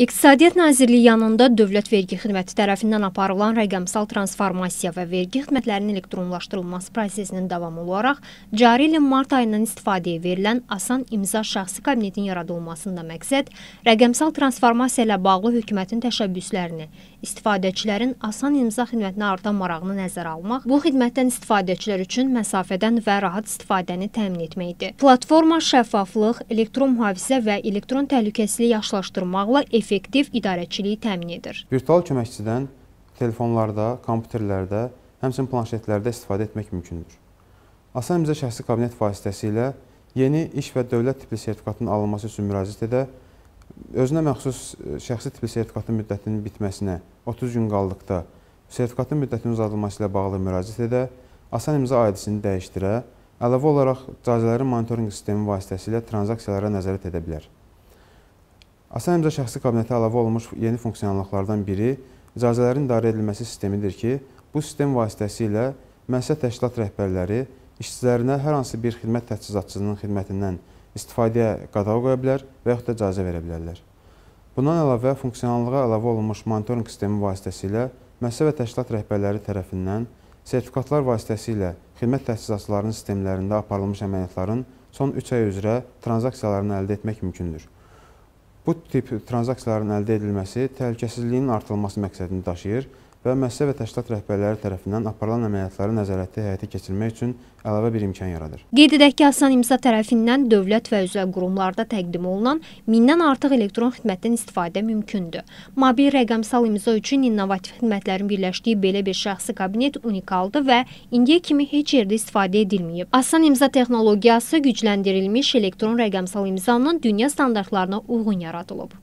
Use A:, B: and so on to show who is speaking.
A: İqtisadiyyat Nazirliyi yanında Dövlət Vergi Xidməti tərəfindən aparılan rəqəmsal transformasiya və vergi xidmətlərinin elektronlaşdırılması prosesinin davamı olaraq cari ilin mart ayından istifadəyə verilən asan imza şəxsi kabinetin yaradılmasında məqsəd rəqəmsal transformasiya ilə bağlı hökumətin təşəbbüslərini, istifadəçilərin asan imza xidmətinə artan marağını nəzərə almaq, bu xidmətdən istifadəçilər üçün məsafədən və rahat istifadəni təmin etməkdir. Platforma şəffaflıq, elektron mühafizə və elektron təhlükəsizliyi yaxşılaşdırmaqla effektiv effektiv idarəçiliyi təmin edir.
B: Virtual köməkçidən telefonlarda, kompüterlərdə, həmçinin planşetlərdə istifadə etmək mümkündür. Asan imza şəxsi kabinet vasitəsilə yeni iş və dövlət tipli sertifikatının alınması üçün müraciət edə, özünə məxsus şəxsi tipli sertifikatın müddətinin bitməsinə 30 gün qaldıqda sertifikatın müddətinin uzadılması ilə bağlı müraciət edə, asan imza aidisini dəyişdirə, əlavə olaraq cazələrin monitorinq sistemi vasitəsilə transaksiyalara nəzarət edə bilər. Asan imza şəxsi kabinetə əlavə olunmuş yeni funksionallıqlardan biri icazələrin idarə edilməsi sistemidir ki, bu sistem vasitəsilə müəssisə təşkilat rəhbərləri işçilərinə hər hansı bir xidmət təchizatçısının xidmətindən istifadəyə qadağa qoya bilər və yaxud da icazə verə bilərlər. Bundan əlavə, funksionallığa əlavə olunmuş monitorinq sistemi vasitəsilə müəssisə və təşkilat rəhbərləri tərəfindən sertifikatlar vasitəsilə xidmət təchizatçılarının sistemlərində aparılmış əməliyyatların son 3 ay üzrə transaksiyalarını əldə etmək mümkündür. Bu tip transaksiyaların əldə edilməsi təhlükəsizliyin artırılması məqsədini daşıyır və müəssisə və təşkilat rəhbərləri tərəfindən aparılan əməliyyatları nəzarətdə həyata keçirmək üçün əlavə bir imkan yaradır.
A: Qeyd edək ki, Hasan İmsa tərəfindən dövlət və üzrə qurumlarda təqdim olunan mindən artıq elektron xidmətdən istifadə mümkündür. Mobil rəqəmsal imza üçün innovativ xidmətlərin birləşdiyi belə bir şəxsi kabinet unikaldır və indiyə kimi heç yerdə istifadə edilməyib. Asan imza texnologiyası gücləndirilmiş elektron rəqəmsal imzanın dünya standartlarına uyğun yaradılıb.